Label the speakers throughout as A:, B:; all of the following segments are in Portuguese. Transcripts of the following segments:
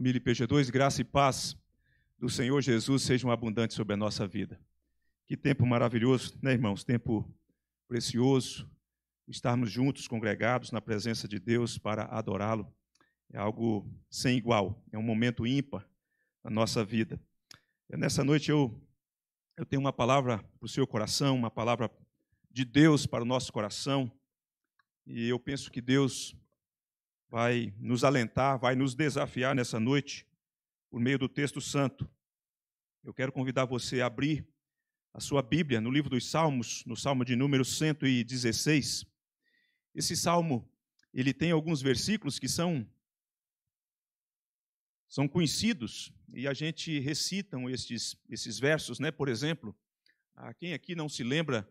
A: Família pg 2 graça e paz do Senhor Jesus sejam abundantes sobre a nossa vida. Que tempo maravilhoso, né, irmãos? Tempo precioso, estarmos juntos, congregados na presença de Deus para adorá-lo. É algo sem igual, é um momento ímpar na nossa vida. É, nessa noite eu, eu tenho uma palavra para o seu coração, uma palavra de Deus para o nosso coração. E eu penso que Deus vai nos alentar, vai nos desafiar nessa noite, por meio do texto santo. Eu quero convidar você a abrir a sua Bíblia no livro dos Salmos, no Salmo de número 116. Esse salmo, ele tem alguns versículos que são são conhecidos e a gente recitam estes, esses versos, né? Por exemplo, a quem aqui não se lembra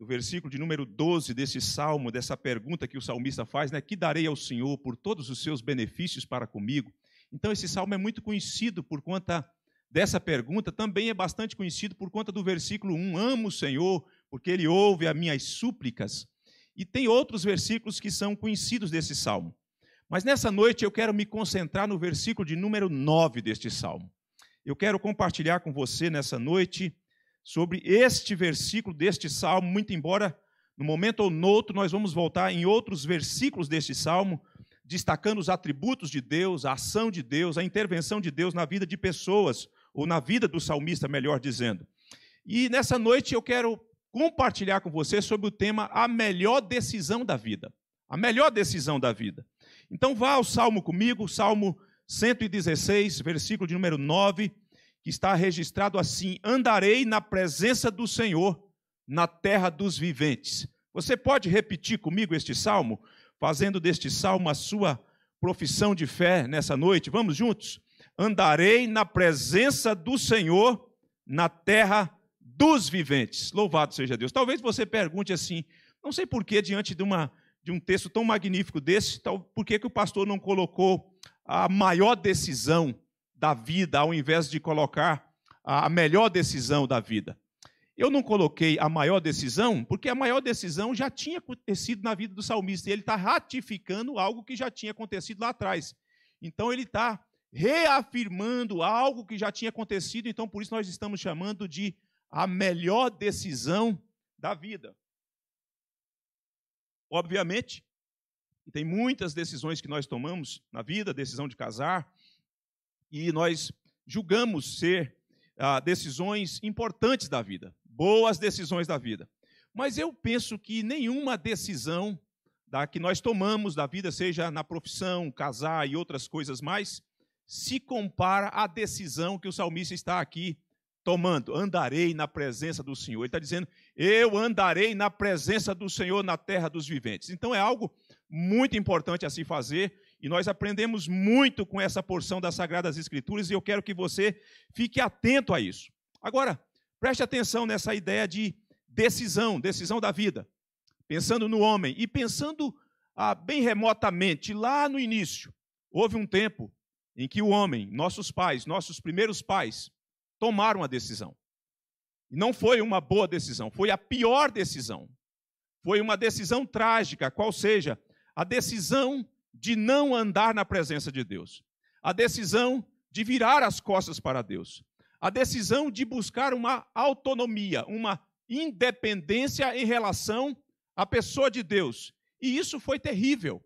A: o versículo de número 12 desse salmo, dessa pergunta que o salmista faz, né? Que darei ao Senhor por todos os seus benefícios para comigo? Então, esse salmo é muito conhecido por conta dessa pergunta, também é bastante conhecido por conta do versículo 1: Amo o Senhor, porque ele ouve as minhas súplicas. E tem outros versículos que são conhecidos desse salmo. Mas nessa noite eu quero me concentrar no versículo de número 9 deste salmo. Eu quero compartilhar com você nessa noite sobre este versículo deste salmo, muito embora no momento ou no outro nós vamos voltar em outros versículos deste salmo, destacando os atributos de Deus, a ação de Deus, a intervenção de Deus na vida de pessoas, ou na vida do salmista, melhor dizendo. E nessa noite eu quero compartilhar com você sobre o tema a melhor decisão da vida. A melhor decisão da vida. Então vá ao Salmo comigo, Salmo 116, versículo de número 9, que está registrado assim: andarei na presença do Senhor na terra dos viventes. Você pode repetir comigo este salmo, fazendo deste salmo a sua profissão de fé nessa noite? Vamos juntos? Andarei na presença do Senhor na terra dos viventes. Louvado seja Deus. Talvez você pergunte assim: não sei por que, diante de, uma, de um texto tão magnífico desse, tal, por que, que o pastor não colocou a maior decisão da vida, ao invés de colocar a melhor decisão da vida. Eu não coloquei a maior decisão, porque a maior decisão já tinha acontecido na vida do salmista, e ele está ratificando algo que já tinha acontecido lá atrás. Então, ele está reafirmando algo que já tinha acontecido, então, por isso, nós estamos chamando de a melhor decisão da vida. Obviamente, tem muitas decisões que nós tomamos na vida: decisão de casar, e nós julgamos ser ah, decisões importantes da vida, boas decisões da vida. Mas eu penso que nenhuma decisão da, que nós tomamos da vida, seja na profissão, casar e outras coisas mais, se compara à decisão que o salmista está aqui tomando. Andarei na presença do Senhor. Ele está dizendo: Eu andarei na presença do Senhor na terra dos viventes. Então é algo muito importante a se fazer e nós aprendemos muito com essa porção das Sagradas Escrituras e eu quero que você fique atento a isso. Agora, preste atenção nessa ideia de decisão, decisão da vida. Pensando no homem e pensando ah, bem remotamente, lá no início, houve um tempo em que o homem, nossos pais, nossos primeiros pais, tomaram a decisão. E não foi uma boa decisão, foi a pior decisão. Foi uma decisão trágica, qual seja, a decisão de não andar na presença de Deus, a decisão de virar as costas para Deus, a decisão de buscar uma autonomia, uma independência em relação à pessoa de Deus. E isso foi terrível.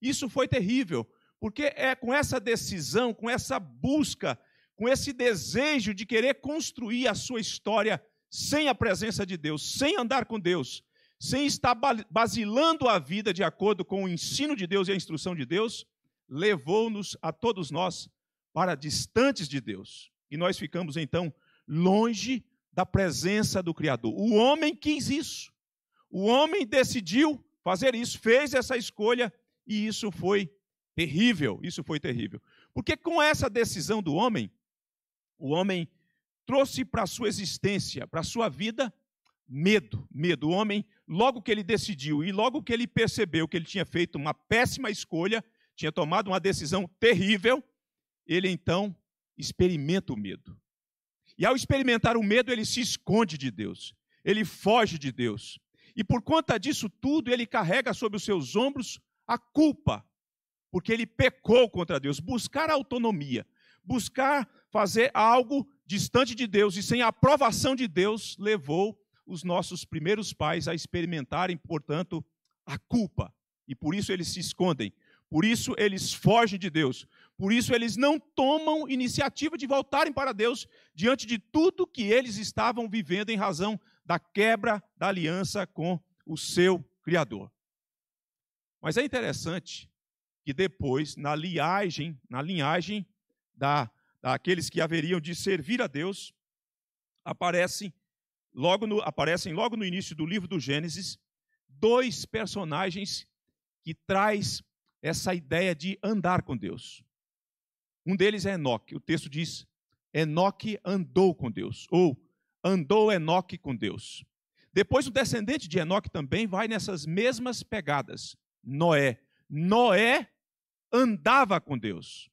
A: Isso foi terrível, porque é com essa decisão, com essa busca, com esse desejo de querer construir a sua história sem a presença de Deus, sem andar com Deus, sem estar basilando a vida de acordo com o ensino de Deus e a instrução de Deus, levou-nos a todos nós para distantes de Deus. E nós ficamos então longe da presença do Criador. O homem quis isso. O homem decidiu fazer isso, fez essa escolha e isso foi terrível. Isso foi terrível. Porque com essa decisão do homem, o homem trouxe para a sua existência, para a sua vida, medo, medo. O homem, logo que ele decidiu e logo que ele percebeu que ele tinha feito uma péssima escolha, tinha tomado uma decisão terrível, ele então experimenta o medo. E ao experimentar o medo, ele se esconde de Deus, ele foge de Deus. E por conta disso tudo, ele carrega sobre os seus ombros a culpa, porque ele pecou contra Deus. Buscar autonomia, buscar fazer algo distante de Deus e sem a aprovação de Deus, levou os nossos primeiros pais a experimentarem, portanto, a culpa. E por isso eles se escondem, por isso eles fogem de Deus, por isso eles não tomam iniciativa de voltarem para Deus diante de tudo que eles estavam vivendo em razão da quebra da aliança com o seu Criador. Mas é interessante que depois, na linhagem, na linhagem da, daqueles que haveriam de servir a Deus, aparecem logo no, aparecem logo no início do livro do Gênesis dois personagens que traz essa ideia de andar com Deus. Um deles é Enoque. O texto diz: Enoque andou com Deus, ou andou Enoque com Deus. Depois o descendente de Enoque também vai nessas mesmas pegadas. Noé. Noé andava com Deus.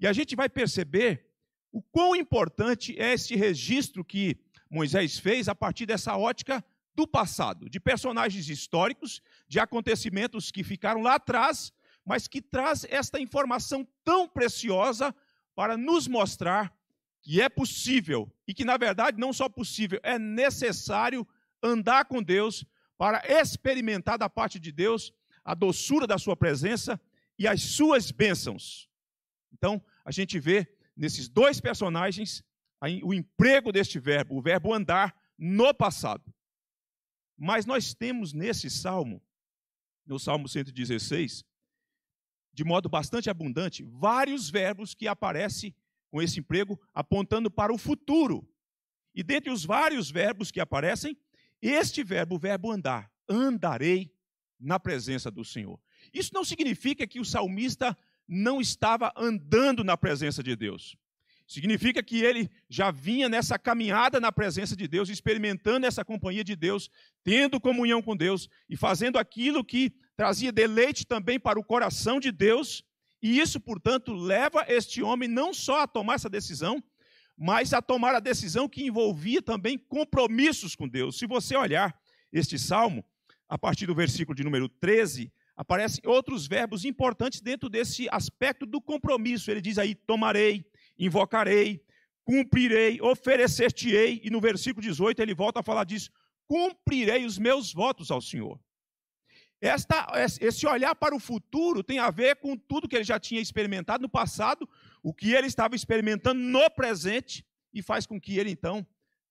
A: E a gente vai perceber o quão importante é este registro que Moisés fez a partir dessa ótica do passado, de personagens históricos, de acontecimentos que ficaram lá atrás, mas que traz esta informação tão preciosa para nos mostrar que é possível e que, na verdade, não só possível, é necessário andar com Deus para experimentar da parte de Deus a doçura da sua presença e as suas bênçãos. Então, a gente vê nesses dois personagens o emprego deste verbo, o verbo andar no passado. Mas nós temos nesse salmo, no Salmo 116, de modo bastante abundante, vários verbos que aparecem com esse emprego apontando para o futuro. E dentre os vários verbos que aparecem, este verbo, o verbo andar, andarei na presença do Senhor. Isso não significa que o salmista não estava andando na presença de Deus. Significa que ele já vinha nessa caminhada na presença de Deus, experimentando essa companhia de Deus, tendo comunhão com Deus e fazendo aquilo que trazia deleite também para o coração de Deus. E isso, portanto, leva este homem não só a tomar essa decisão, mas a tomar a decisão que envolvia também compromissos com Deus. Se você olhar este salmo, a partir do versículo de número 13, aparecem outros verbos importantes dentro desse aspecto do compromisso. Ele diz aí: tomarei, invocarei, cumprirei, oferecer-te-ei. E no versículo 18 ele volta a falar disso: cumprirei os meus votos ao Senhor. Esta, esse olhar para o futuro tem a ver com tudo que ele já tinha experimentado no passado, o que ele estava experimentando no presente, e faz com que ele então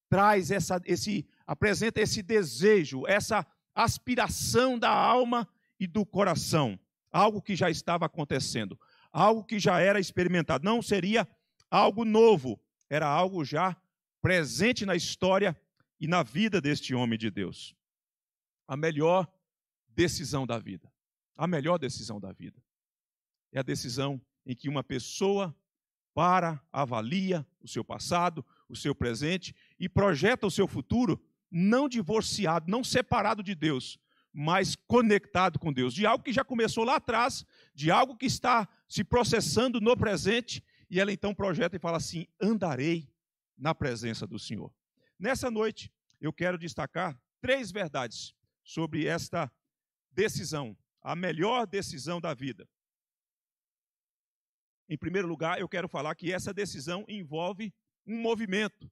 A: traz essa, esse, apresenta esse desejo, essa aspiração da alma e do coração, algo que já estava acontecendo, algo que já era experimentado. Não seria algo novo, era algo já presente na história e na vida deste homem de Deus. A melhor decisão da vida. A melhor decisão da vida é a decisão em que uma pessoa para, avalia o seu passado, o seu presente e projeta o seu futuro não divorciado, não separado de Deus, mas conectado com Deus, de algo que já começou lá atrás, de algo que está se processando no presente e ela então projeta e fala assim: andarei na presença do Senhor. Nessa noite, eu quero destacar três verdades sobre esta decisão, a melhor decisão da vida. Em primeiro lugar, eu quero falar que essa decisão envolve um movimento.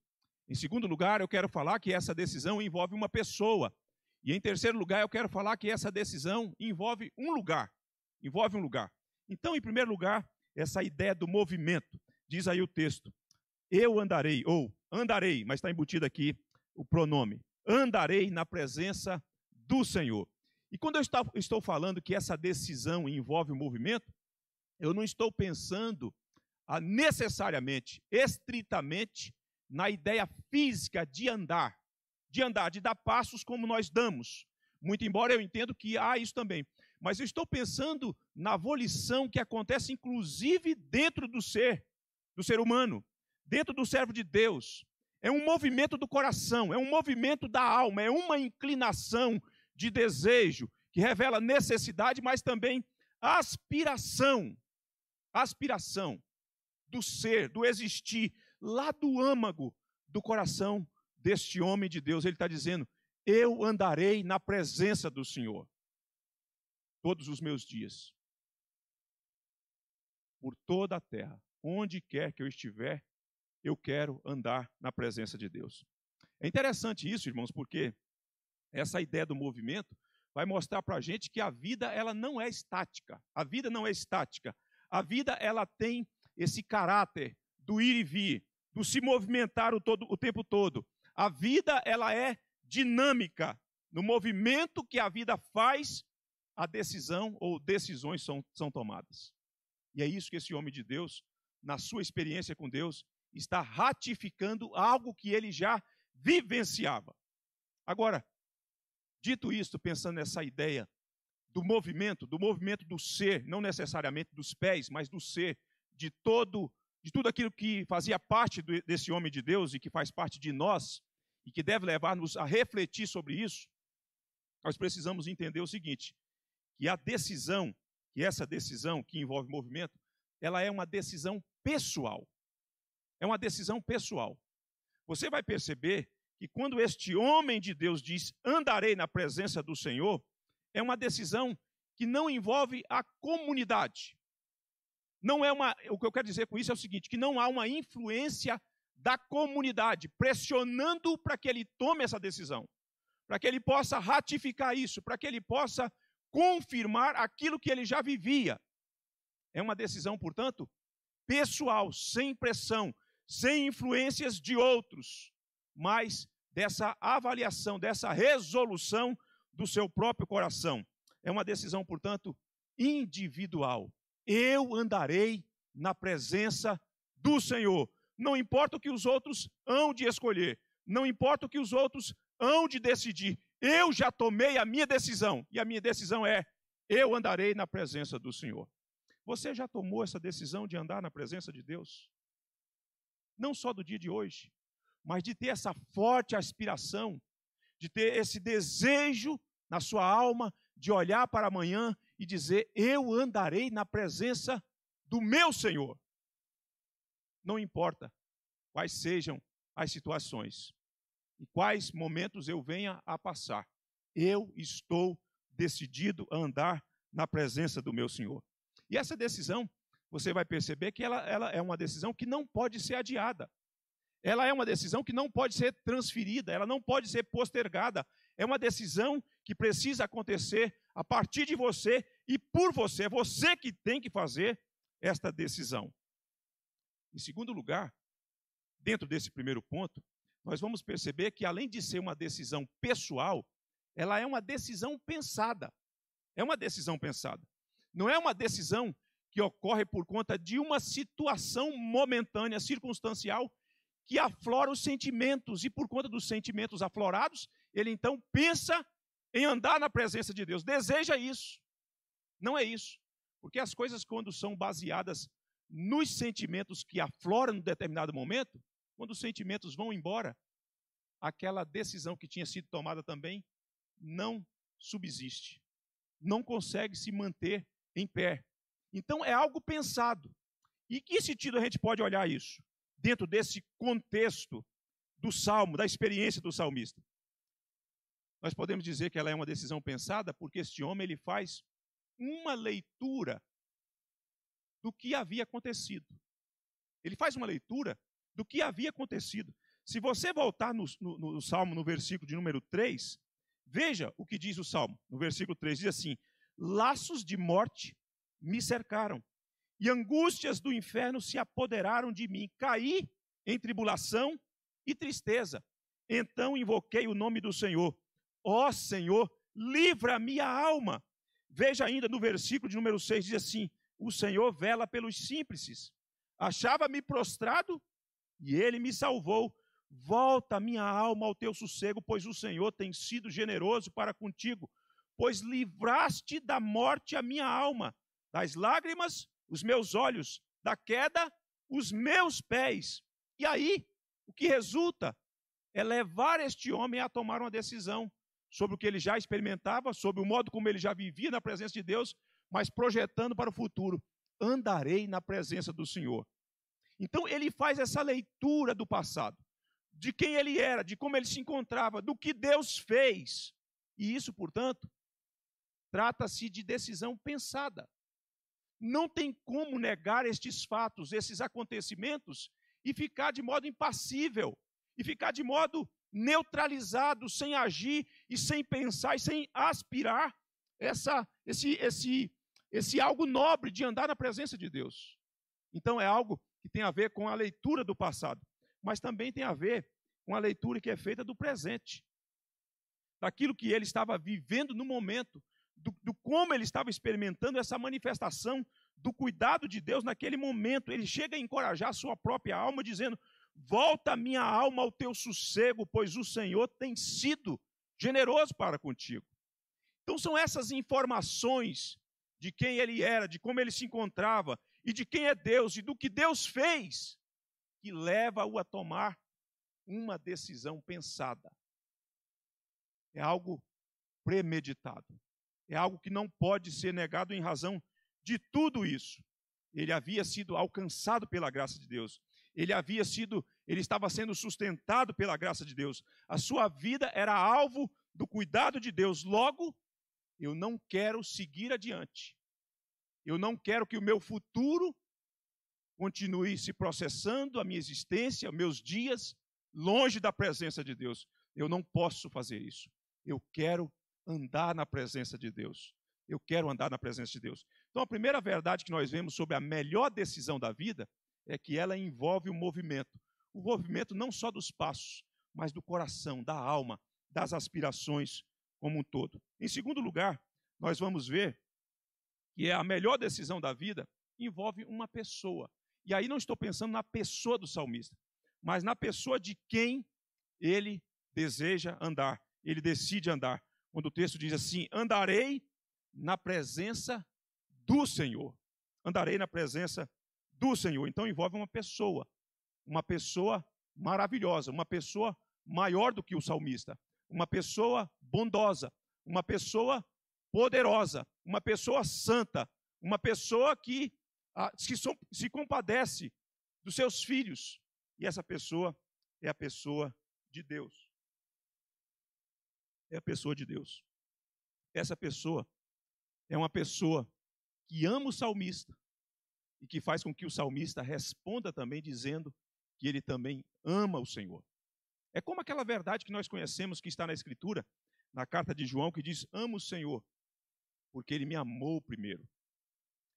A: Em segundo lugar, eu quero falar que essa decisão envolve uma pessoa. E em terceiro lugar, eu quero falar que essa decisão envolve um lugar. Envolve um lugar. Então, em primeiro lugar, essa ideia do movimento. Diz aí o texto: Eu andarei, ou andarei, mas está embutido aqui o pronome: andarei na presença do Senhor. E quando eu estou falando que essa decisão envolve o movimento, eu não estou pensando ah, necessariamente, estritamente, na ideia física de andar, de andar, de dar passos como nós damos. Muito embora eu entendo que há isso também mas eu estou pensando na volição que acontece inclusive dentro do ser, do ser humano, dentro do servo de Deus. É um movimento do coração, é um movimento da alma, é uma inclinação de desejo que revela necessidade, mas também aspiração. Aspiração do ser, do existir, lá do âmago do coração deste homem de Deus. Ele está dizendo: Eu andarei na presença do Senhor todos os meus dias. Por toda a terra, onde quer que eu estiver, eu quero andar na presença de Deus. É interessante isso, irmãos, porque essa ideia do movimento vai mostrar para a gente que a vida ela não é estática. A vida não é estática. A vida ela tem esse caráter do ir e vir, do se movimentar o, todo, o tempo todo. A vida ela é dinâmica. No movimento que a vida faz, a decisão ou decisões são, são tomadas. E é isso que esse homem de Deus, na sua experiência com Deus, está ratificando algo que ele já vivenciava. Agora, dito isto, pensando nessa ideia do movimento, do movimento do ser, não necessariamente dos pés, mas do ser, de todo, de tudo aquilo que fazia parte desse homem de Deus e que faz parte de nós e que deve levar-nos a refletir sobre isso, nós precisamos entender o seguinte: que a decisão, que essa decisão que envolve movimento, ela é uma decisão pessoal. É uma decisão pessoal. Você vai perceber que quando este homem de Deus diz: "Andarei na presença do Senhor", é uma decisão que não envolve a comunidade. Não é uma, o que eu quero dizer com isso é o seguinte, que não há uma influência da comunidade pressionando para que ele tome essa decisão, para que ele possa ratificar isso, para que ele possa confirmar aquilo que ele já vivia. É uma decisão, portanto, pessoal, sem pressão, sem influências de outros, mas dessa avaliação, dessa resolução do seu próprio coração. É uma decisão, portanto, individual. Eu andarei na presença do Senhor. Não importa o que os outros hão de escolher, não importa o que os outros hão de decidir, eu já tomei a minha decisão, e a minha decisão é: eu andarei na presença do Senhor. Você já tomou essa decisão de andar na presença de Deus? Não só do dia de hoje, mas de ter essa forte aspiração, de ter esse desejo na sua alma de olhar para amanhã e dizer: Eu andarei na presença do meu Senhor. Não importa quais sejam as situações e quais momentos eu venha a passar. Eu estou decidido a andar na presença do meu Senhor. E essa decisão, você vai perceber que ela, ela é uma decisão que não pode ser adiada. Ela é uma decisão que não pode ser transferida, ela não pode ser postergada. É uma decisão que precisa acontecer a partir de você e por você. É você que tem que fazer esta decisão. Em segundo lugar, dentro desse primeiro ponto, nós vamos perceber que, além de ser uma decisão pessoal, ela é uma decisão pensada. É uma decisão pensada. Não é uma decisão que ocorre por conta de uma situação momentânea, circunstancial, que aflora os sentimentos, e por conta dos sentimentos aflorados, ele então pensa em andar na presença de Deus. Deseja isso. Não é isso. Porque as coisas, quando são baseadas nos sentimentos que afloram em determinado momento, quando os sentimentos vão embora, aquela decisão que tinha sido tomada também não subsiste, não consegue se manter em pé. Então é algo pensado. E que sentido a gente pode olhar isso? Dentro desse contexto do salmo, da experiência do salmista. Nós podemos dizer que ela é uma decisão pensada porque este homem ele faz uma leitura do que havia acontecido. Ele faz uma leitura do que havia acontecido. Se você voltar no, no, no, Salmo, no versículo de número 3, veja o que diz o Salmo. No versículo 3 diz assim: Laços de morte me cercaram, e angústias do inferno se apoderaram de mim. Caí em tribulação e tristeza. Então invoquei o nome do Senhor. Ó oh, Senhor, livra a minha alma. Veja ainda no versículo de número 6 diz assim: O Senhor vela pelos simples. Achava-me prostrado e ele me salvou. Volta minha alma ao teu sossego, pois o Senhor tem sido generoso para contigo, pois livraste da morte a minha alma, das lágrimas os meus olhos, da queda os meus pés. E aí, o que resulta é levar este homem a tomar uma decisão sobre o que ele já experimentava, sobre o modo como ele já vivia na presença de Deus, mas projetando para o futuro: andarei na presença do Senhor. Então ele faz essa leitura do passado, de quem ele era, de como ele se encontrava, do que Deus fez. E isso, portanto, trata-se de decisão pensada. Não tem como negar estes fatos, esses acontecimentos, e ficar de modo impassível, e ficar de modo neutralizado, sem agir e sem pensar e sem aspirar essa, esse, esse, esse algo nobre de andar na presença de Deus. Então é algo que tem a ver com a leitura do passado, mas também tem a ver com a leitura que é feita do presente, daquilo que ele estava vivendo no momento, do, do como ele estava experimentando essa manifestação do cuidado de Deus naquele momento. Ele chega a encorajar a sua própria alma, dizendo: Volta minha alma ao teu sossego, pois o Senhor tem sido generoso para contigo. Então são essas informações de quem ele era, de como ele se encontrava e de quem é Deus e do que Deus fez, que leva-o a tomar uma decisão pensada. É algo premeditado. É algo que não pode ser negado em razão de tudo isso. Ele havia sido alcançado pela graça de Deus. Ele havia sido, ele estava sendo sustentado pela graça de Deus. A sua vida era alvo do cuidado de Deus. Logo, eu não quero seguir adiante eu não quero que o meu futuro continue se processando, a minha existência, meus dias, longe da presença de Deus. Eu não posso fazer isso. Eu quero andar na presença de Deus. Eu quero andar na presença de Deus. Então, a primeira verdade que nós vemos sobre a melhor decisão da vida é que ela envolve o movimento. O movimento não só dos passos, mas do coração, da alma, das aspirações como um todo. Em segundo lugar, nós vamos ver que é a melhor decisão da vida, envolve uma pessoa. E aí não estou pensando na pessoa do salmista, mas na pessoa de quem ele deseja andar, ele decide andar. Quando o texto diz assim: andarei na presença do Senhor. Andarei na presença do Senhor. Então envolve uma pessoa, uma pessoa maravilhosa, uma pessoa maior do que o salmista, uma pessoa bondosa, uma pessoa poderosa, uma pessoa santa, uma pessoa que, ah, que se compadece dos seus filhos. E essa pessoa é a pessoa de Deus. É a pessoa de Deus. Essa pessoa é uma pessoa que ama o salmista e que faz com que o salmista responda também dizendo que ele também ama o Senhor. É como aquela verdade que nós conhecemos que está na Escritura, na carta de João, que diz: Amo o Senhor porque ele me amou primeiro.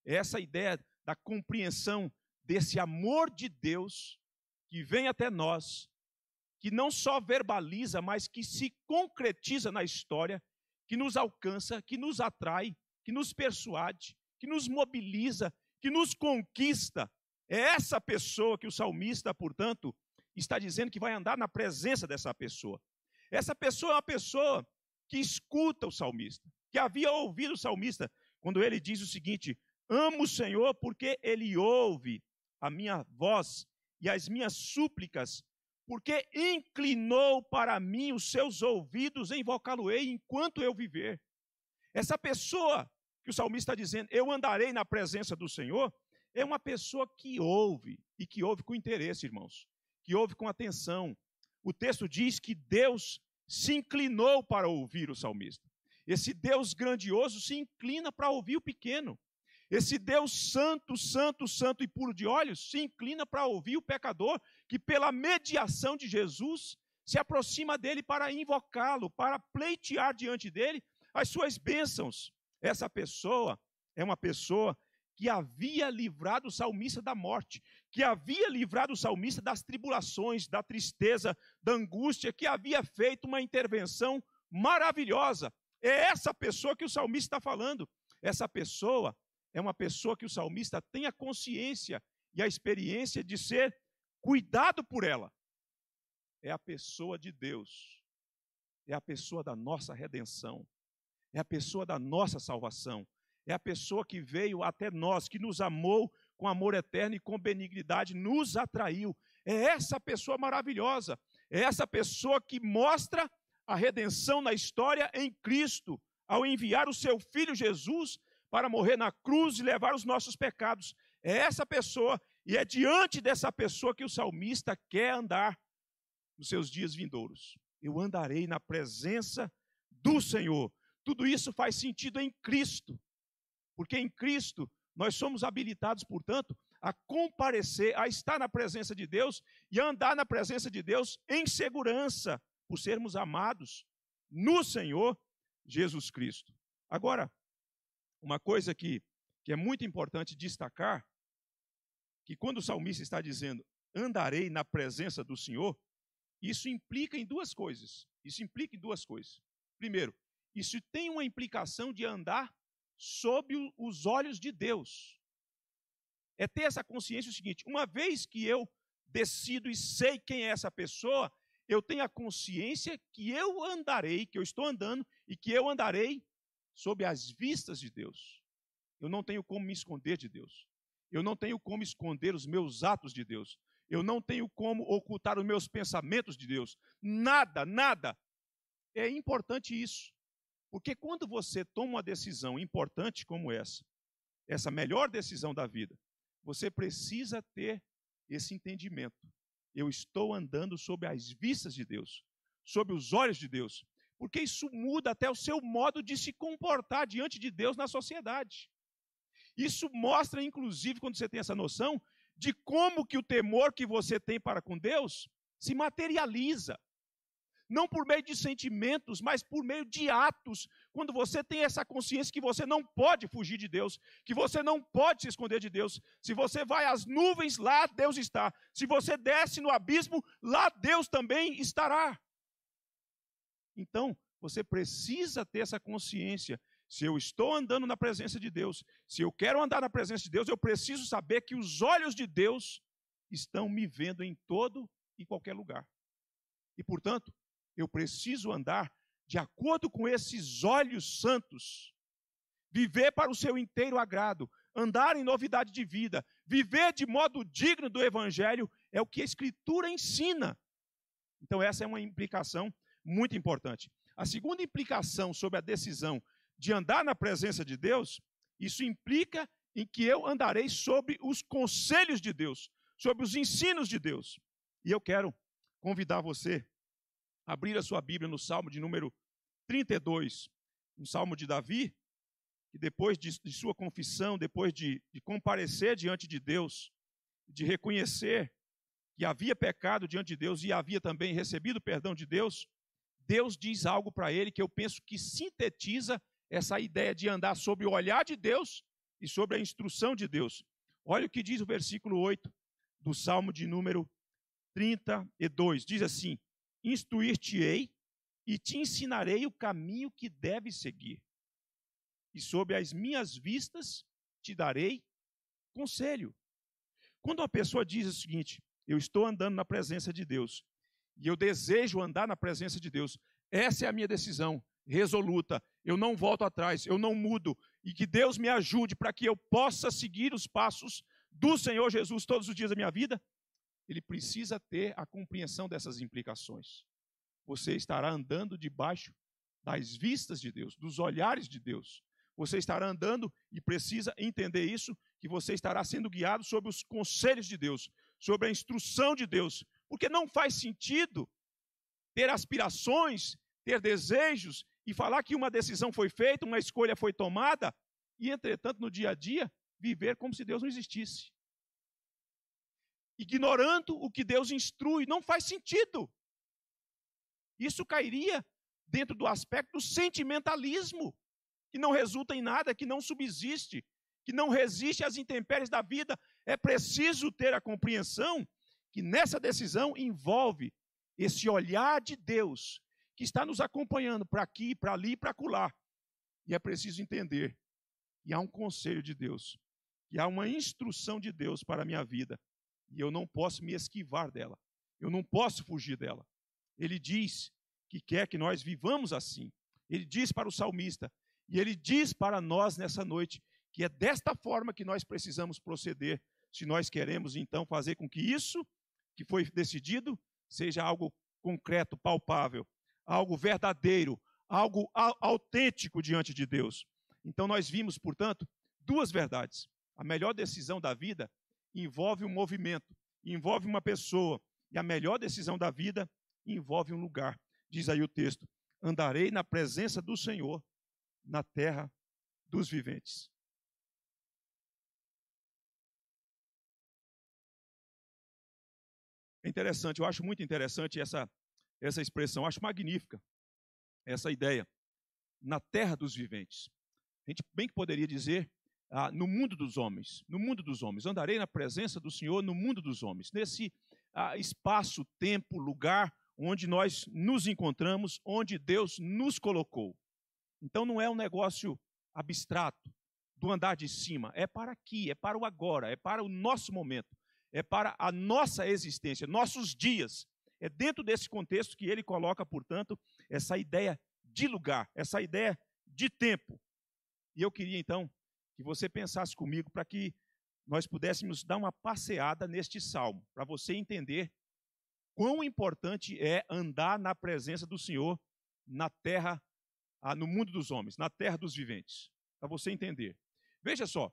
A: É essa ideia da compreensão desse amor de Deus que vem até nós, que não só verbaliza, mas que se concretiza na história, que nos alcança, que nos atrai, que nos persuade, que nos mobiliza, que nos conquista. É essa pessoa que o salmista, portanto, está dizendo que vai andar na presença dessa pessoa. Essa pessoa é uma pessoa que escuta o salmista, que havia ouvido o salmista, quando ele diz o seguinte: Amo o Senhor porque ele ouve a minha voz e as minhas súplicas, porque inclinou para mim os seus ouvidos em invocá-lo-ei enquanto eu viver. Essa pessoa que o salmista está dizendo, eu andarei na presença do Senhor, é uma pessoa que ouve e que ouve com interesse, irmãos, que ouve com atenção. O texto diz que Deus se inclinou para ouvir o salmista. Esse Deus grandioso se inclina para ouvir o pequeno. Esse Deus santo, santo, santo e puro de olhos se inclina para ouvir o pecador que, pela mediação de Jesus, se aproxima dele para invocá-lo, para pleitear diante dele as suas bênçãos. Essa pessoa é uma pessoa que havia livrado o salmista da morte, que havia livrado o salmista das tribulações, da tristeza, da angústia, que havia feito uma intervenção maravilhosa é essa pessoa que o salmista está falando. Essa pessoa é uma pessoa que o salmista tem a consciência e a experiência de ser cuidado por ela. É a pessoa de Deus. É a pessoa da nossa redenção. É a pessoa da nossa salvação. É a pessoa que veio até nós, que nos amou com amor eterno e com benignidade, nos atraiu. É essa pessoa maravilhosa. É essa pessoa que mostra a redenção na história em Cristo, ao enviar o seu filho Jesus para morrer na cruz e levar os nossos pecados. É essa pessoa e é diante dessa pessoa que o salmista quer andar nos seus dias vindouros. Eu andarei na presença do Senhor. Tudo isso faz sentido em Cristo, porque em Cristo nós somos habilitados, portanto, a comparecer, a estar na presença de Deus e andar na presença de Deus em segurança, por sermos amados no Senhor Jesus Cristo. Agora, uma coisa que, que é muito importante destacar, que quando o salmista está dizendo, andarei na presença do Senhor, isso implica em duas coisas. Isso implica em duas coisas. Primeiro, isso tem uma implicação de andar sob os olhos de Deus. É ter essa consciência o seguinte: uma vez que eu decido e sei quem é essa pessoa, eu tenho a consciência que eu andarei, que eu estou andando e que eu andarei sob as vistas de Deus. Eu não tenho como me esconder de Deus. Eu não tenho como esconder os meus atos de Deus. Eu não tenho como ocultar os meus pensamentos de Deus. Nada, nada. É importante isso. Porque quando você toma uma decisão importante como essa, essa melhor decisão da vida, você precisa ter esse entendimento eu estou andando sob as vistas de Deus, sob os olhos de Deus, porque isso muda até o seu modo de se comportar diante de Deus na sociedade. Isso mostra, inclusive, quando você tem essa noção, de como que o temor que você tem para com Deus se materializa não por meio de sentimentos, mas por meio de atos. Quando você tem essa consciência que você não pode fugir de Deus, que você não pode se esconder de Deus. Se você vai às nuvens, lá Deus está. Se você desce no abismo, lá Deus também estará. Então, você precisa ter essa consciência. Se eu estou andando na presença de Deus, se eu quero andar na presença de Deus, eu preciso saber que os olhos de Deus estão me vendo em todo e qualquer lugar. E, portanto, eu preciso andar de acordo com esses olhos santos, viver para o seu inteiro agrado, andar em novidade de vida, viver de modo digno do Evangelho, é o que a Escritura ensina. Então, essa é uma implicação muito importante. A segunda implicação sobre a decisão de andar na presença de Deus, isso implica em que eu andarei sobre os conselhos de Deus, sobre os ensinos de Deus. E eu quero convidar você abrir a sua Bíblia no Salmo de número 32, um Salmo de Davi, que depois de, de sua confissão, depois de, de comparecer diante de Deus, de reconhecer que havia pecado diante de Deus e havia também recebido perdão de Deus, Deus diz algo para ele que eu penso que sintetiza essa ideia de andar sobre o olhar de Deus e sobre a instrução de Deus. Olha o que diz o versículo 8 do Salmo de número 32. Diz assim: instruir-te-ei e te ensinarei o caminho que deves seguir. E sob as minhas vistas te darei conselho. Quando uma pessoa diz o seguinte: Eu estou andando na presença de Deus, e eu desejo andar na presença de Deus, essa é a minha decisão resoluta, eu não volto atrás, eu não mudo, e que Deus me ajude para que eu possa seguir os passos do Senhor Jesus todos os dias da minha vida ele precisa ter a compreensão dessas implicações. Você estará andando debaixo das vistas de Deus, dos olhares de Deus. Você estará andando e precisa entender isso, que você estará sendo guiado sobre os conselhos de Deus, sobre a instrução de Deus, porque não faz sentido ter aspirações, ter desejos e falar que uma decisão foi feita, uma escolha foi tomada e, entretanto, no dia a dia, viver como se Deus não existisse ignorando o que Deus instrui, não faz sentido. Isso cairia dentro do aspecto do sentimentalismo, que não resulta em nada, que não subsiste, que não resiste às intempéries da vida. É preciso ter a compreensão que nessa decisão envolve esse olhar de Deus que está nos acompanhando para aqui, para ali, para acolá. E é preciso entender que há um conselho de Deus, E há uma instrução de Deus para a minha vida e eu não posso me esquivar dela. Eu não posso fugir dela. Ele diz que quer que nós vivamos assim. Ele diz para o salmista e ele diz para nós nessa noite que é desta forma que nós precisamos proceder se nós queremos então fazer com que isso que foi decidido seja algo concreto, palpável, algo verdadeiro, algo autêntico diante de Deus. Então nós vimos, portanto, duas verdades. A melhor decisão da vida envolve um movimento, envolve uma pessoa. E a melhor decisão da vida envolve um lugar. Diz aí o texto: Andarei na presença do Senhor na terra dos viventes. É interessante, eu acho muito interessante essa, essa expressão, eu acho magnífica essa ideia. Na terra dos viventes. A gente bem que poderia dizer ah, no mundo dos homens, no mundo dos homens. Andarei na presença do Senhor no mundo dos homens, nesse ah, espaço, tempo, lugar onde nós nos encontramos, onde Deus nos colocou. Então não é um negócio abstrato do andar de cima, é para aqui, é para o agora, é para o nosso momento, é para a nossa existência, nossos dias. É dentro desse contexto que ele coloca, portanto, essa ideia de lugar, essa ideia de tempo. E eu queria então que você pensasse comigo para que nós pudéssemos dar uma passeada neste salmo, para você entender quão importante é andar na presença do Senhor na terra, ah, no mundo dos homens, na terra dos viventes, para você entender. Veja só,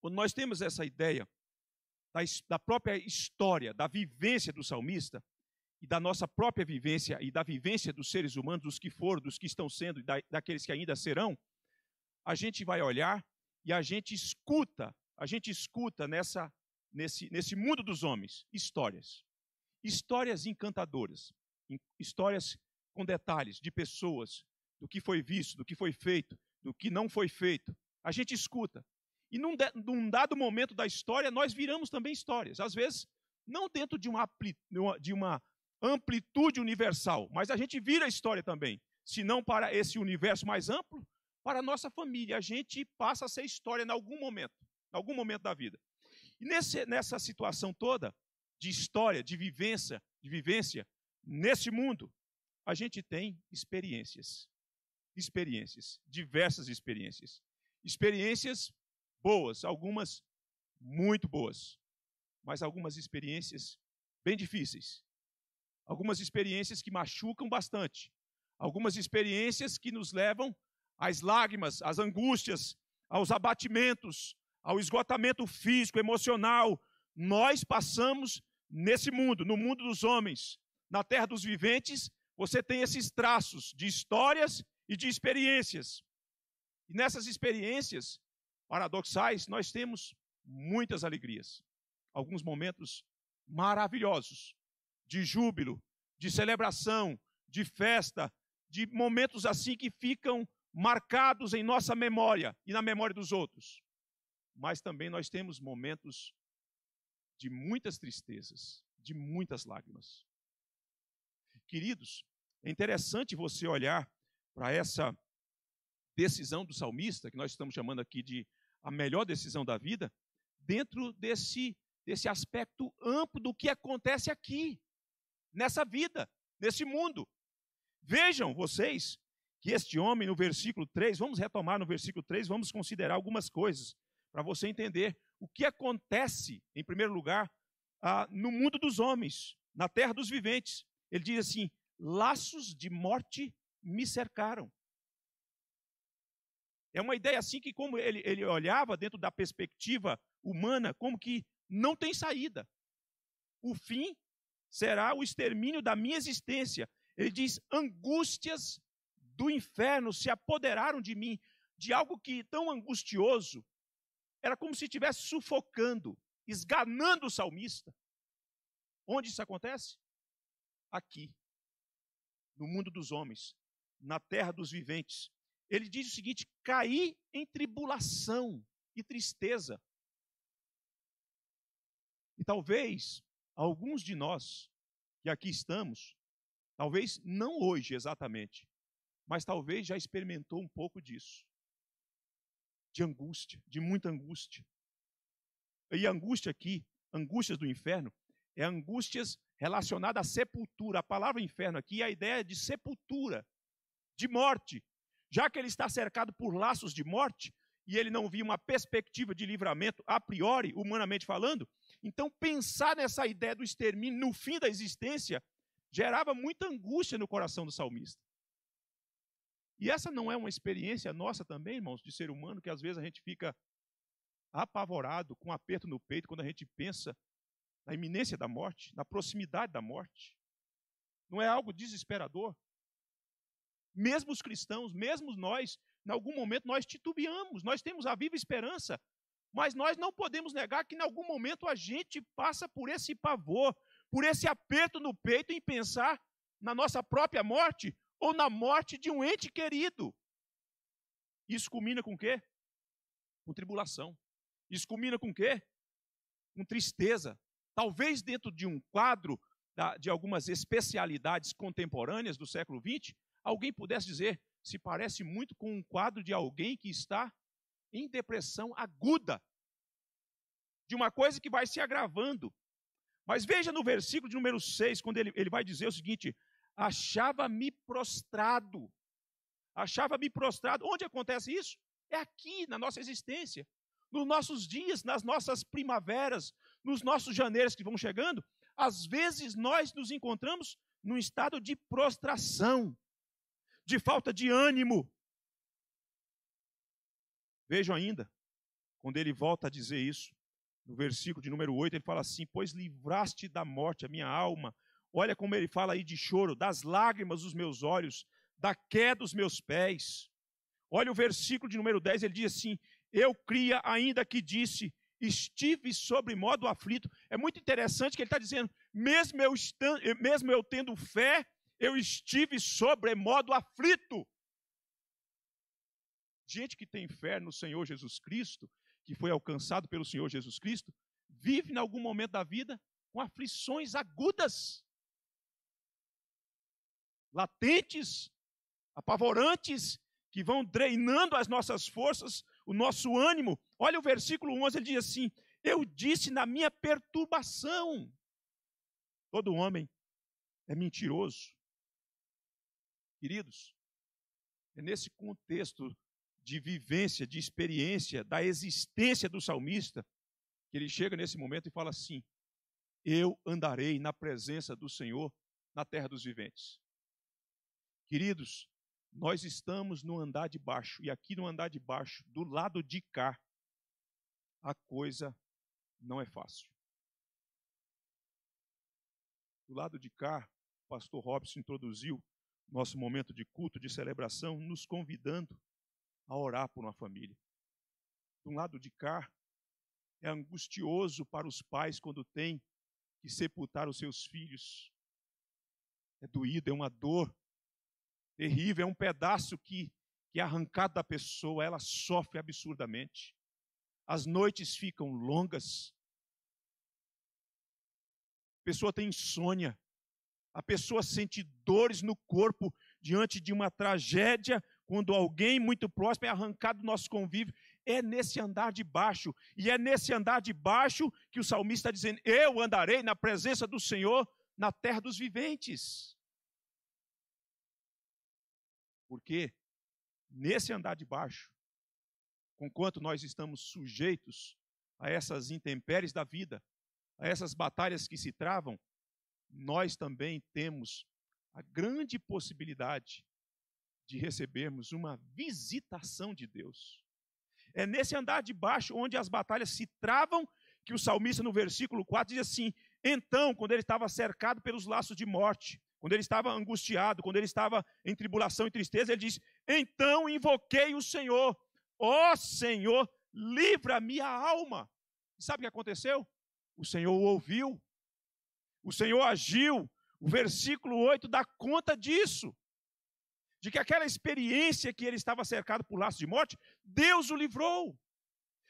A: quando nós temos essa ideia da, própria história, da vivência do salmista, e da nossa própria vivência e da vivência dos seres humanos, dos que foram, dos que estão sendo e daqueles que ainda serão, a gente vai olhar e a gente escuta, a gente escuta nessa, nesse, nesse mundo dos homens histórias. Histórias encantadoras, histórias com detalhes de pessoas, do que foi visto, do que foi feito, do que não foi feito. A gente escuta. E num, de, num dado momento da história, nós viramos também histórias. Às vezes, não dentro de uma, de uma amplitude universal, mas a gente vira história também. Se não para esse universo mais amplo, para a nossa família. A gente passa a ser história em algum momento, em algum momento da vida. E nesse, nessa situação toda de história, de vivência, de vivência nesse mundo, a gente tem experiências. Experiências, diversas experiências. Experiências boas, algumas muito boas, mas algumas experiências bem difíceis. Algumas experiências que machucam bastante. Algumas experiências que nos levam às lágrimas, às angústias, aos abatimentos, ao esgotamento físico, emocional, nós passamos nesse mundo, no mundo dos homens, na terra dos viventes, você tem esses traços de histórias e de experiências. E nessas experiências paradoxais, nós temos muitas alegrias, alguns momentos maravilhosos de júbilo, de celebração, de festa, de momentos assim que ficam marcados em nossa memória e na memória dos outros. Mas também nós temos momentos de muitas tristezas, de muitas lágrimas. Queridos, é interessante você olhar para essa decisão do salmista, que nós estamos chamando aqui de a melhor decisão da vida, dentro desse, desse aspecto amplo do que acontece aqui, nessa vida, nesse mundo. Vejam vocês que este homem, no versículo 3, vamos retomar no versículo 3, vamos considerar algumas coisas para você entender o que acontece, em primeiro lugar, ah, no mundo dos homens, na terra dos viventes. Ele diz assim: laços de morte me cercaram. É uma ideia assim que, como ele, ele olhava dentro da perspectiva humana, como que não tem saída. O fim será o extermínio da minha existência. Ele diz: angústias do inferno se apoderaram de mim, de algo que tão angustioso, era como se estivesse sufocando, esganando o salmista. Onde isso acontece? Aqui, no mundo dos homens, na terra dos viventes. Ele diz o seguinte: caí em tribulação e tristeza. E talvez alguns de nós que aqui estamos, talvez não hoje exatamente, mas talvez já experimentou um pouco disso de angústia, de muita angústia. E angústia aqui, angústias do inferno, é angústias relacionadas à sepultura. A palavra inferno aqui é a ideia de sepultura, de morte. Já que ele está cercado por laços de morte, e ele não via uma perspectiva de livramento a priori, humanamente falando, então pensar nessa ideia do extermínio no fim da existência gerava muita angústia no coração do salmista. E essa não é uma experiência nossa também, irmãos, de ser humano, que às vezes a gente fica apavorado, com um aperto no peito, quando a gente pensa na iminência da morte, na proximidade da morte. Não é algo desesperador? Mesmo os cristãos, mesmo nós, em algum momento nós titubeamos, nós temos a viva esperança, mas nós não podemos negar que em algum momento a gente passa por esse pavor, por esse aperto no peito em pensar na nossa própria morte, ou na morte de um ente querido. Isso culmina com o quê? Com tribulação. Isso culmina com o quê? Com tristeza. Talvez dentro de um quadro de algumas especialidades contemporâneas do século XX, alguém pudesse dizer se parece muito com um quadro de alguém que está em depressão aguda, de uma coisa que vai se agravando. Mas veja no versículo de número 6, quando ele, ele vai dizer o seguinte: achava-me prostrado. Achava-me prostrado. Onde acontece isso? É aqui, na nossa existência. Nos nossos dias, nas nossas primaveras, nos nossos janeiros que vão chegando, às vezes nós nos encontramos num estado de prostração, de falta de ânimo. Vejo ainda, quando ele volta a dizer isso, no versículo de número 8, ele fala assim: Pois livraste da morte a minha alma Olha como ele fala aí de choro, das lágrimas dos meus olhos, da queda dos meus pés. Olha o versículo de número 10, ele diz assim: Eu cria, ainda que disse, estive sobre modo aflito. É muito interessante que ele está dizendo, mesmo eu, estando, mesmo eu tendo fé, eu estive sobre modo aflito. Gente que tem fé no Senhor Jesus Cristo, que foi alcançado pelo Senhor Jesus Cristo, vive em algum momento da vida com aflições agudas latentes, apavorantes, que vão drenando as nossas forças, o nosso ânimo. Olha o versículo 11, ele diz assim: Eu disse na minha perturbação. Todo homem é mentiroso. Queridos, é nesse contexto de vivência, de experiência, da existência do salmista, que ele chega nesse momento e fala assim: Eu andarei na presença do Senhor na terra dos viventes. Queridos, nós estamos no andar de baixo, e aqui no andar de baixo, do lado de cá, a coisa não é fácil. Do lado de cá, o pastor Robson introduziu nosso momento de culto, de celebração, nos convidando a orar por uma família. Do lado de cá, é angustioso para os pais quando têm que sepultar os seus filhos. É doído, é uma dor terrível, é um pedaço que, que é arrancado da pessoa, ela sofre absurdamente. As noites ficam longas. A pessoa tem insônia. A pessoa sente dores no corpo diante de uma tragédia, quando alguém muito próximo é arrancado do nosso convívio. É nesse andar de baixo. E é nesse andar de baixo que o salmista está dizendo: Eu andarei na presença do Senhor na terra dos viventes. Porque nesse andar de baixo, conquanto nós estamos sujeitos a essas intempéries da vida, a essas batalhas que se travam, nós também temos a grande possibilidade de recebermos uma visitação de Deus. É nesse andar de baixo onde as batalhas se travam que o salmista no versículo 4 diz assim: "Então, quando ele estava cercado pelos laços de morte, quando ele estava angustiado, quando ele estava em tribulação e tristeza, ele diz: Então invoquei o Senhor, ó oh, Senhor, livra minha alma. E sabe o que aconteceu? O Senhor o ouviu, o Senhor agiu. O versículo 8 dá conta disso, de que aquela experiência que ele estava cercado por laços de morte, Deus o livrou.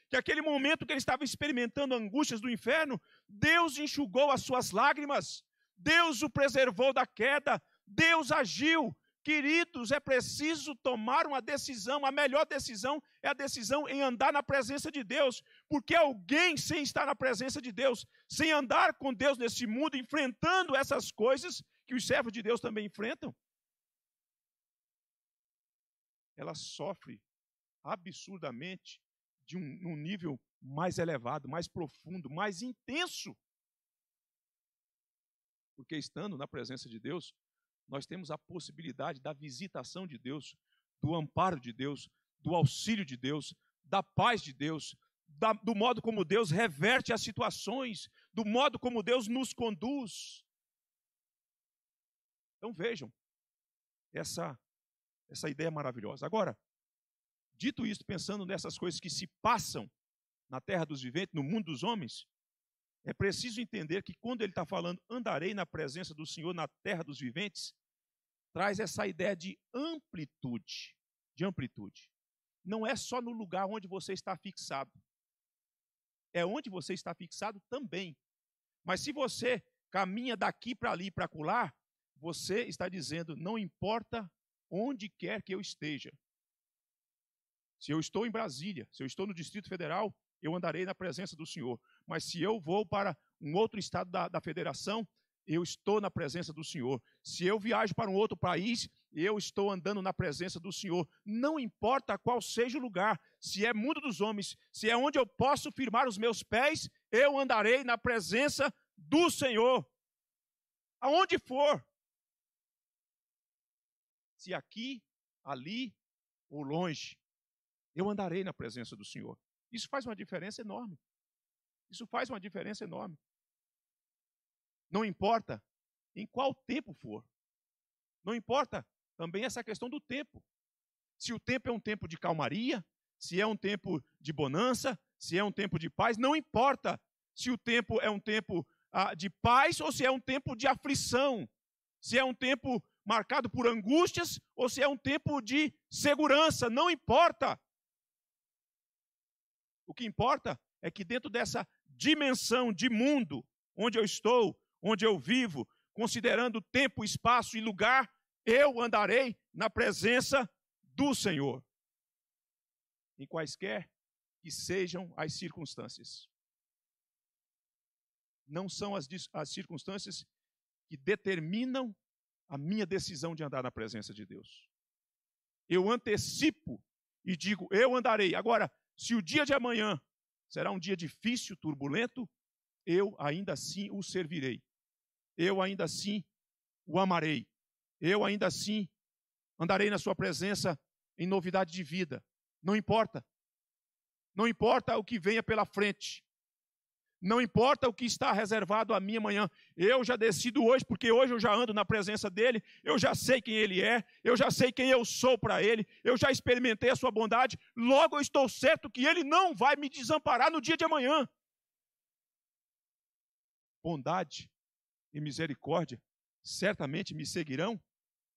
A: Que aquele momento que ele estava experimentando angústias do inferno, Deus enxugou as suas lágrimas. Deus o preservou da queda, Deus agiu. Queridos, é preciso tomar uma decisão. A melhor decisão é a decisão em andar na presença de Deus, porque alguém sem estar na presença de Deus, sem andar com Deus nesse mundo, enfrentando essas coisas que os servos de Deus também enfrentam, ela sofre absurdamente de um, um nível mais elevado, mais profundo, mais intenso porque estando na presença de Deus, nós temos a possibilidade da visitação de Deus, do amparo de Deus, do auxílio de Deus, da paz de Deus, da, do modo como Deus reverte as situações, do modo como Deus nos conduz. Então vejam essa essa ideia é maravilhosa. Agora, dito isso, pensando nessas coisas que se passam na terra dos viventes, no mundo dos homens, é preciso entender que quando ele está falando andarei na presença do Senhor na terra dos viventes, traz essa ideia de amplitude, de amplitude. Não é só no lugar onde você está fixado. É onde você está fixado também. Mas se você caminha daqui para ali para acolá, você está dizendo, não importa onde quer que eu esteja. Se eu estou em Brasília, se eu estou no Distrito Federal, eu andarei na presença do Senhor. Mas se eu vou para um outro estado da, da federação, eu estou na presença do Senhor. Se eu viajo para um outro país, eu estou andando na presença do Senhor. Não importa qual seja o lugar, se é mundo dos homens, se é onde eu posso firmar os meus pés, eu andarei na presença do Senhor. Aonde for. Se aqui, ali ou longe, eu andarei na presença do Senhor. Isso faz uma diferença enorme. Isso faz uma diferença enorme. Não importa em qual tempo for. Não importa também essa questão do tempo. Se o tempo é um tempo de calmaria, se é um tempo de bonança, se é um tempo de paz, não importa se o tempo é um tempo ah, de paz ou se é um tempo de aflição, se é um tempo marcado por angústias ou se é um tempo de segurança, não importa. O que importa é que dentro dessa dimensão de mundo onde eu estou, onde eu vivo, considerando tempo, espaço e lugar, eu andarei na presença do Senhor, em quaisquer que sejam as circunstâncias. Não são as, as circunstâncias que determinam a minha decisão de andar na presença de Deus. Eu antecipo e digo, eu andarei. Agora, se o dia de amanhã será um dia difícil, turbulento, eu ainda assim o servirei. Eu ainda assim o amarei. Eu ainda assim andarei na sua presença em novidade de vida. Não importa. Não importa o que venha pela frente. Não importa o que está reservado a mim amanhã, eu já decido hoje, porque hoje eu já ando na presença dele, eu já sei quem ele é, eu já sei quem eu sou para ele, eu já experimentei a sua bondade, logo eu estou certo que ele não vai me desamparar no dia de amanhã. Bondade e misericórdia certamente me seguirão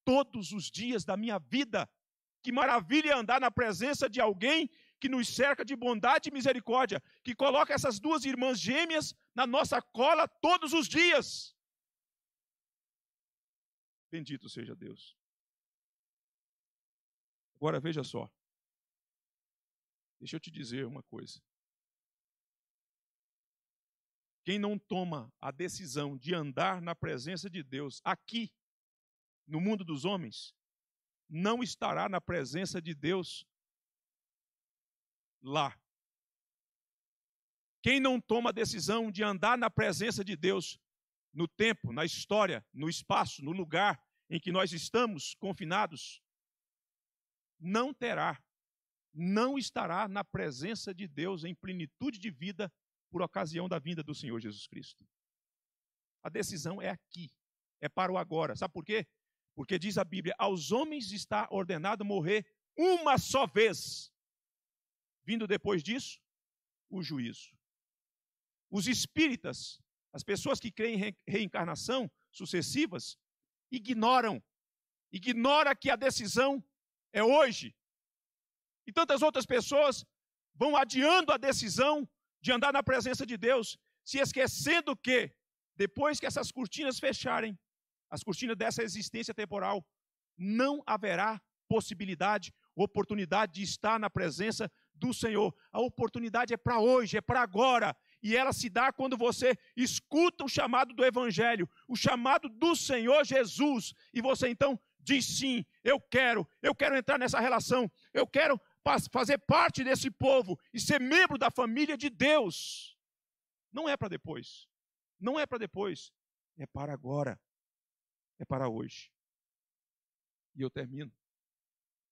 A: todos os dias da minha vida. Que maravilha é andar na presença de alguém que nos cerca de bondade e misericórdia, que coloca essas duas irmãs gêmeas na nossa cola todos os dias. Bendito seja Deus. Agora veja só. Deixa eu te dizer uma coisa. Quem não toma a decisão de andar na presença de Deus aqui, no mundo dos homens, não estará na presença de Deus lá. Quem não toma a decisão de andar na presença de Deus, no tempo, na história, no espaço, no lugar em que nós estamos confinados, não terá, não estará na presença de Deus em plenitude de vida por ocasião da vinda do Senhor Jesus Cristo. A decisão é aqui, é para o agora. Sabe por quê? Porque diz a Bíblia: aos homens está ordenado morrer uma só vez. Vindo depois disso, o juízo. Os espíritas, as pessoas que creem em reencarnação sucessivas, ignoram. Ignora que a decisão é hoje. E tantas outras pessoas vão adiando a decisão de andar na presença de Deus, se esquecendo que, depois que essas cortinas fecharem, as cortinas dessa existência temporal, não haverá possibilidade, oportunidade de estar na presença do Senhor. A oportunidade é para hoje, é para agora. E ela se dá quando você escuta o chamado do Evangelho, o chamado do Senhor Jesus. E você então diz sim, eu quero, eu quero entrar nessa relação, eu quero fazer parte desse povo e ser membro da família de Deus. Não é para depois. Não é para depois. É para agora. É para hoje. E eu termino.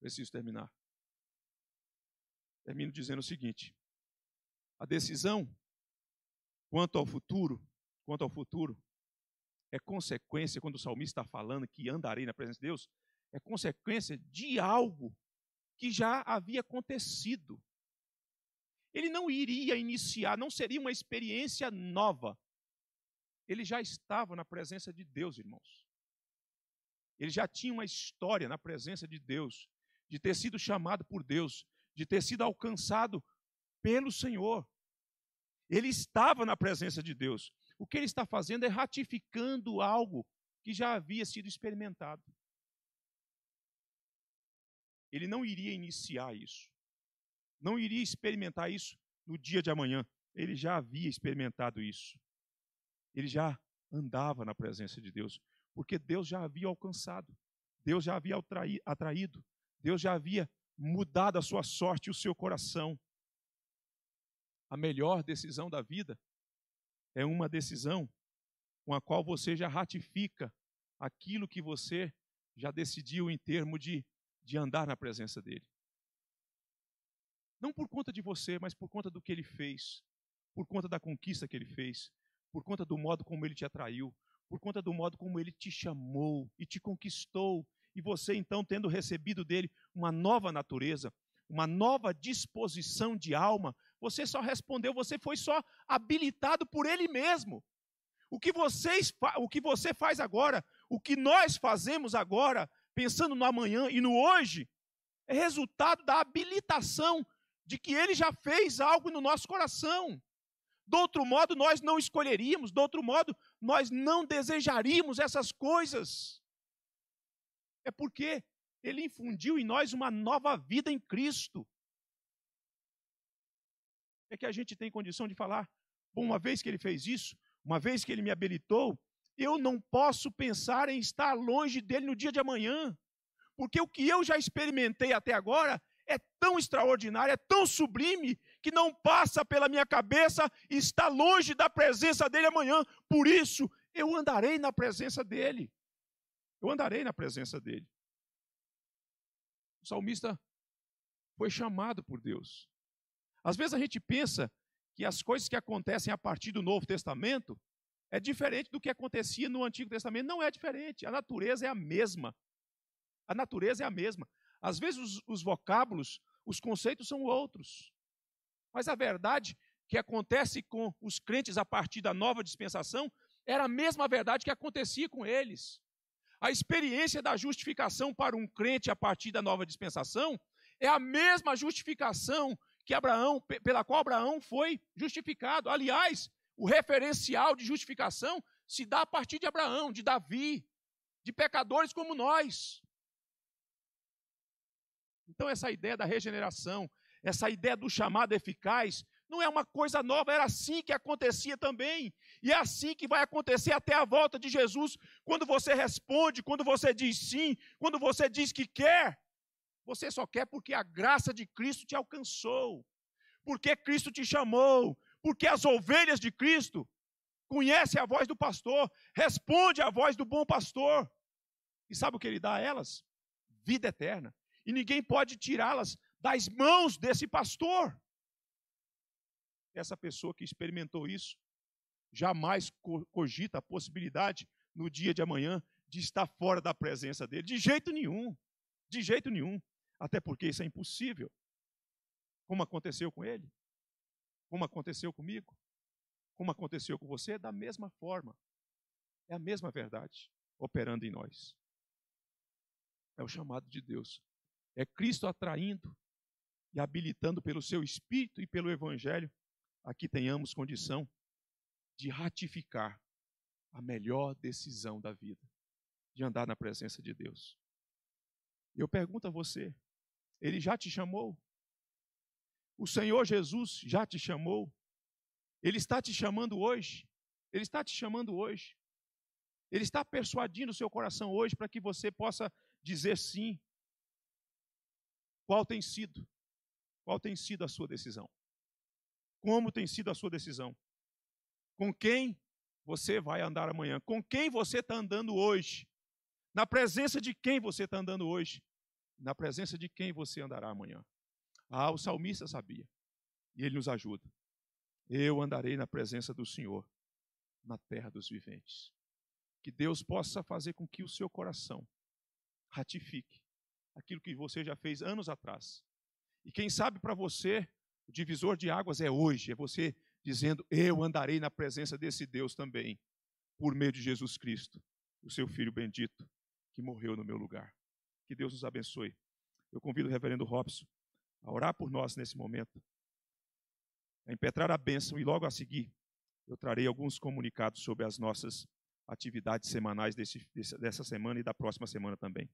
A: Preciso terminar termino dizendo o seguinte: a decisão quanto ao futuro, quanto ao futuro, é consequência, quando o salmista está falando que andarei na presença de Deus, é consequência de algo que já havia acontecido. Ele não iria iniciar, não seria uma experiência nova. Ele já estava na presença de Deus, irmãos. Ele já tinha uma história na presença de Deus, de ter sido chamado por Deus, de ter sido alcançado pelo Senhor. Ele estava na presença de Deus. O que ele está fazendo é ratificando algo que já havia sido experimentado. Ele não iria iniciar isso. Não iria experimentar isso no dia de amanhã. Ele já havia experimentado isso. Ele já andava na presença de Deus, porque Deus já havia alcançado, Deus já havia atraído, Deus já havia mudado a sua sorte e o seu coração. A melhor decisão da vida é uma decisão com a qual você já ratifica aquilo que você já decidiu em termos de, de andar na presença dele. Não por conta de você, mas por conta do que ele fez, por conta da conquista que ele fez, por conta do modo como ele te atraiu, por conta do modo como ele te chamou e te conquistou e você, então, tendo recebido dele uma nova natureza, uma nova disposição de alma, você só respondeu, você foi só habilitado por ele mesmo. O que, vocês, o que você faz agora, o que nós fazemos agora, pensando no amanhã e no hoje, é resultado da habilitação de que ele já fez algo no nosso coração. Do outro modo, nós não escolheríamos, do outro modo, nós não desejaríamos essas coisas. É porque ele infundiu em nós uma nova vida em Cristo. É que a gente tem condição de falar, bom, uma vez que ele fez isso, uma vez que ele me habilitou, eu não posso pensar em estar longe dele no dia de amanhã. Porque o que eu já experimentei até agora é tão extraordinário, é tão sublime, que não passa pela minha cabeça estar longe da presença dele amanhã. Por isso, eu andarei na presença dele. Eu andarei na presença dele. O salmista foi chamado por Deus. Às vezes a gente pensa que as coisas que acontecem a partir do Novo Testamento é diferente do que acontecia no Antigo Testamento. Não é diferente. A natureza é a mesma. A natureza é a mesma. Às vezes os, os vocábulos, os conceitos são outros. Mas a verdade que acontece com os crentes a partir da nova dispensação era a mesma verdade que acontecia com eles. A experiência da justificação para um crente a partir da nova dispensação é a mesma justificação que Abraão, pela qual Abraão foi justificado. Aliás, o referencial de justificação se dá a partir de Abraão, de Davi, de pecadores como nós. Então, essa ideia da regeneração, essa ideia do chamado eficaz, não é uma coisa nova, era assim que acontecia também. E é assim que vai acontecer até a volta de Jesus, quando você responde, quando você diz sim, quando você diz que quer. Você só quer porque a graça de Cristo te alcançou, porque Cristo te chamou, porque as ovelhas de Cristo conhecem a voz do pastor, responde à voz do bom pastor. E sabe o que ele dá a elas? Vida eterna. E ninguém pode tirá-las das mãos desse pastor. Essa pessoa que experimentou isso jamais cogita a possibilidade no dia de amanhã de estar fora da presença dele. De jeito nenhum. De jeito nenhum. Até porque isso é impossível. Como aconteceu com ele, como aconteceu comigo, como aconteceu com você, da mesma forma. É a mesma verdade operando em nós. É o chamado de Deus. É Cristo atraindo e habilitando pelo seu Espírito e pelo Evangelho a que tenhamos condição de ratificar a melhor decisão da vida, de andar na presença de Deus. Eu pergunto a você, ele já te chamou? O Senhor Jesus já te chamou? Ele está te chamando hoje? Ele está te chamando hoje. Ele está persuadindo o seu coração hoje para que você possa dizer sim. Qual tem sido? Qual tem sido a sua decisão? Como tem sido a sua decisão? com quem você vai andar amanhã, com quem você está andando hoje, na presença de quem você está andando hoje, na presença de quem você andará amanhã. Ah, o salmista sabia, e ele nos ajuda. Eu andarei na presença do Senhor, na terra dos viventes. Que Deus possa fazer com que o seu coração ratifique aquilo que você já fez anos atrás. E quem sabe para você, o divisor de águas é hoje, é você dizendo: Eu andarei na presença desse Deus também, por meio de Jesus Cristo, o seu Filho bendito, que morreu no meu lugar. Que Deus nos abençoe. Eu convido o reverendo Robson a orar por nós nesse momento, a impetrar a bênção e logo a seguir eu trarei alguns comunicados sobre as nossas atividades semanais desse, dessa semana e da próxima semana também.